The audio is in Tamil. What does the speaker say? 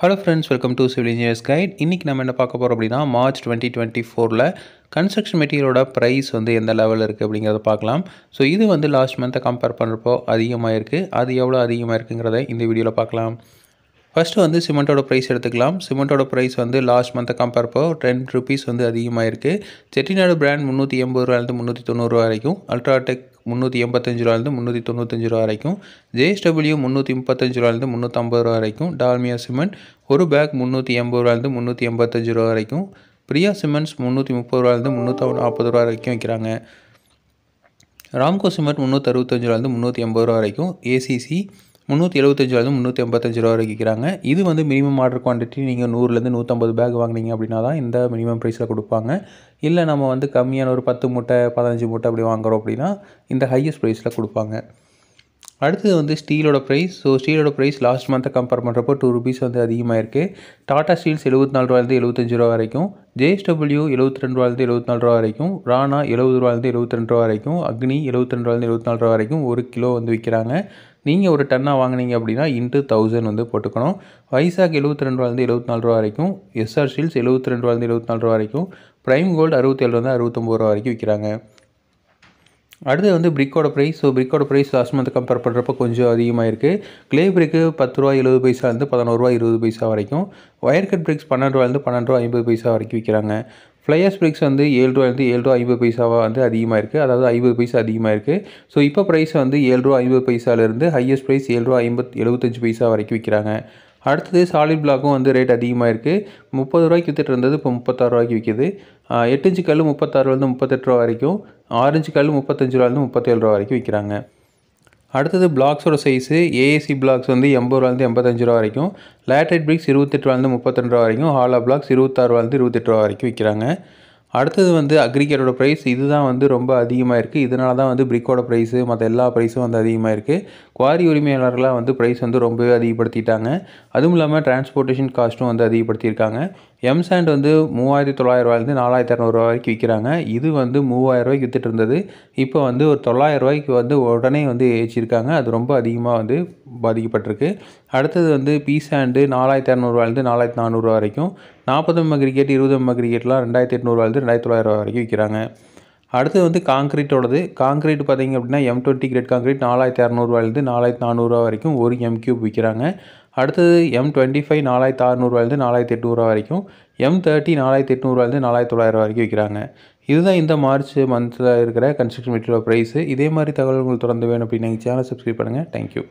hello friends welcome to civil engineers guide இன்றைக்கி நம்ம என்ன பார்க்க போகிறோம் அப்படின்னா மார்ச் டுவெண்ட்டி டுவெண்ட்டி ஃபோரில் கன்ஸ்ட்ரக்ஷன் மெட்டீரியலோட ப்ரைஸ் வந்து எந்த லெவலில் இருக்குது அப்படிங்கிறத பார்க்கலாம் ஸோ இது வந்து லாஸ்ட் மந்த்தை கம்பேர் பண்ணுறப்போ அதிகமாக இருக்குது அது எவ்வளோ அதிகமாக இருக்குங்கிறத இந்த வீடியோவில் பார்க்கலாம் ஃபஸ்ட்டு வந்து சிமெண்ட்டோட ப்ரைஸ் எடுத்துக்கலாம் சிமெண்ட்டோட ப்ரைஸ் வந்து லாஸ்ட் மந்த்தை கம்பேர் டென் ருபீஸ் வந்து அதிகமாக இருக்குது செட்டிநாடு பிராண்ட் முந்நூற்றி எண்பது ரூபாயிலேருந்து முந்நூற்றி தொண்ணூறுரூவா வரைக்கும் அல்ட்ராடெக் முந்நூற்றி எண்பத்தஞ்சு ரூபாலேருந்து முந்நூற்றி தொண்ணூத்தஞ்சு ரூபா வரைக்கும் ஜேஎஸ்டபிள்யூ முந்நூற்றி முப்பத்தஞ்சு ரூபாலேருந்து முந்நூற்றம்பது ரூபா வரைக்கும் டால்மியா சிமெண்ட் ஒரு பேக் முந்நூற்றி எண்பது ரூபாயிலிருந்து முந்நூற்றி எண்பத்தஞ்சு ரூபா வரைக்கும் பிரியா சிமெண்ட்ஸ் முந்நூற்றி முப்பது ரூபாலேருந்து முந்நூற்றி நாற்பது ரூபா வரைக்கும் விற்கிறாங்க ராம்கோ சிமெண்ட் முந்நூற்றி அறுபத்தஞ்சு ரூபாயிலிருந்து முந்நூற்றி எண்பது ரூபா வரைக்கும் ஏசிசி முந்நூற்றி எழுபத்தஞ்சிலேருந்து முந்நூற்றி ஐம்பத்தஞ்சு ரூபா வரைக்கும் விற்கிறாங்க இது வந்து மினிமம் ஆர்டர் குவான்டிட்டி நீங்கள் நூறுலேருந்து நூற்றம்பது பேக் வாங்கினீங்க அப்படின்னா தான் இந்த மினிமம் ப்ரைஸில் கொடுப்பாங்க இல்லை நம்ம வந்து கம்மியான ஒரு பத்து மூட்டை பதினஞ்சு மூட்டை அப்படி வாங்குகிறோம் அப்படின்னா இந்த ஹையஸ்ட் ப்ரைஸில் கொடுப்பாங்க அடுத்தது வந்து ஸ்டீலோட ப்ரைஸ் ஸோ ஸ்டீலோட ப்ரைஸ் லாஸ்ட் மந்த்தை கம்பேர் பண்ணுறப்போ டூ ருபீஸ் வந்து அதிகமாக இருக்குது டாடா ஸ்டீல்ஸ் எழுபத்தி நாலு ரூபாயிலேருந்து எழுபத்தஞ்சு ரூபா வரைக்கும் ஜேஎஸ்டபிள்யூ எழுபத்தி ரெண்டு ரூபாயிலேருந்து எழுபத்தி நாலு ரூபா வரைக்கும் ராணா எழுபது ரூபாயிலேருந்து எழுபத்தி ரெண்டு ரூபா வரைக்கும் அக்னி எழுபத்தி ரெண்டு ரூபாயிலேருந்து எழுபத்தி நாலு ரூபா வரைக்கும் ஒரு கிலோ வந்து விற்கிறாங்க நீங்கள் ஒரு டன்னாக வாங்கினீங்க அப்படின்னா இன்ட்டு தௌசண்ட் வந்து போட்டுக்கணும் வைசாக் எழுபத்தி ரெண்டு ரூபாலேருந்து எழுபத்தி நாலு ரூபா வரைக்கும் எஸ்ஆர் ஷீல்ஸ் எழுபத்தி ரெண்டு எழுபத்தி நாலு ரூபா வரைக்கும் ப்ரைம் கோல்டு அறுபத்தேழுலேருந்து அறுபத்தொம்பது ரூபா வரைக்கும் விற்கிறாங்க அடுத்து வந்து பிரிக்கோட ப்ரைஸ் ஸோ பிரிக்கோட ப்ரைஸ் லாஸ்ட் மந்த் கம்பேர் பண்ணுறப்ப கொஞ்சம் அதிகமாக இருக்குது கிளே பிரிக்கு பத்து ரூபா எழுபது பைசாலேருந்து பதினோருவா இருபது பைசா வரைக்கும் ஒயர் கட் பிரிக்ஸ் பன்னெண்டு ரூபாயிலேருந்து பன்னெண்டு ரூபா ஐம்பது பைசா வரைக்கும் விற்கிறாங்க ஃப்ளையர்ஸ் ப்ரைஸ் வந்து ஏழு ரூபாயிலிருந்து ஏழு ரூபா ஐம்பது பைசாவாக வந்து அதிகமாக இருக்குது அதாவது ஐம்பது பைசா அதிகமாக இருக்குது ஸோ இப்போ ப்ரைஸ் வந்து ஏழு ரூபா ஐம்பது பைசாலேருந்து ஹையஸ்ட் ப்ரைஸ் ஏழு ரூபா ஐம்பத் எழுபத்தஞ்சு பைசா வரைக்கும் விற்கிறாங்க அடுத்தது சாலிட் பிளாக்கும் வந்து ரேட் அதிகமாக இருக்குது முப்பது ரூபாய்க்கு விற்றுட்டு இருந்தது இப்போ முப்பத்தாறு ரூபாய்க்கு விற்கிது எட்டு இன்ச்சு கல் முப்பத்தாறுலேருந்து முப்பத்தெட்டு ரூபா வரைக்கும் ஆரஞ்சு கல் முப்பத்தஞ்சு ரூபாலேருந்து முப்பத்தேழு ரூபா வரைக்கும் விற்கிறாங்க அடுத்தது பிளாக்ஸோட சைஸு ஏஏசி பிளாக்ஸ் வந்து எண்பது ரூபாலேருந்து எண்பத்தஞ்சு ரூபா வரைக்கும் லேட்ரைட் பிரிக்ஸ் இருபத்தெட்டு ரூபாலேருந்து முப்பத்தெண்டு ரூபா வரைக்கும் ஹாலா பிளாக்ஸ் இருபத்தாறு ரூபாலேருந்து இருபத்தெட்டு ரூபா வரைக்கும் விற்கிறாங்க அடுத்தது வந்து அக்ரிகேட்டோட ப்ரைஸ் இதுதான் வந்து ரொம்ப அதிகமாக இருக்குது இதனால தான் வந்து பிரிக்கோட ப்ரைஸு மற்ற எல்லா ப்ரைஸும் வந்து அதிகமாக இருக்குது குவாரி உரிமையாளர்களாக வந்து ப்ரைஸ் வந்து ரொம்பவே அதிகப்படுத்திட்டாங்க அதுவும் இல்லாமல் டிரான்ஸ்போர்ட்டேஷன் காஸ்ட்டும் வந்து அதிகப்படுத்தியிருக்காங்க எம் சாண்ட் வந்து மூவாயிரத்தி தொள்ளாயிரரூவாயிலேருந்து நாலாயிரத்தி இரநூறுவா வரைக்கும் விற்கிறாங்க இது வந்து மூவாயிரரூவாய்க்கு விற்றுட்டு இருந்தது இப்போ வந்து ஒரு தொள்ளாயிரரூவாய்க்கு வந்து உடனே வந்து ஏச்சிருக்காங்க அது ரொம்ப அதிகமாக வந்து பாதிக்கப்பட்டிருக்கு அடுத்தது வந்து பீஸ் நாலாயிரத்தி இரநூறுவாயிலேருந்து நாலாயிரத்தி நானூறுரூவா வரைக்கும் நாற்பது எம்எம் கிரிக்கெட் இருபது எம்எம் கிரிக்கெட்லாம் ரெண்டாயிரத்தி எட்நூறுவாயிலேருந்து ரெண்டாயிரத்தி தொள்ளாயிரம் வரைக்கும் விற்கிறாங்க அடுத்தது வந்து காங்கிரீட்டோடது காங்கிரீட் பார்த்திங்க அப்படின்னா எம் டுவெண்ட்டி கிரேட் காங்கிரீட் நாலாயிரத்தி இரநூறுவாயிலேருந்து நாலாயிரத்தி நானூறுரூவா வரைக்கும் ஒரு எம் கியூப் விற்கிறாங்க அடுத்தது எம் டுவெண்ட்டி ஃபைவ் நாலாயிரத்தி அறநூறுவாயிலிருந்து நாலாயிரத்தி எட்நூறுவா வரைக்கும் எம் தேர்ட்டி நாலாயிரத்தி எட்நூறுவாயிலிருந்து நாலாயிரத்தி தொள்ளாயிரம் வரைக்கும் விற்கிறாங்க இதுதான் இந்த மார்ச் மந்தில் இருக்கிற கன்ஸ்ட்ரக்ஷன் மெட்டீரியல் ப்ரைஸு இதே மாதிரி தகவல்கள் தொடர்ந்து வேணும் அப்படின்னு சேனல் சப்ஸ்கிரைப் பண்ணுங்கள் தேங்க்யூ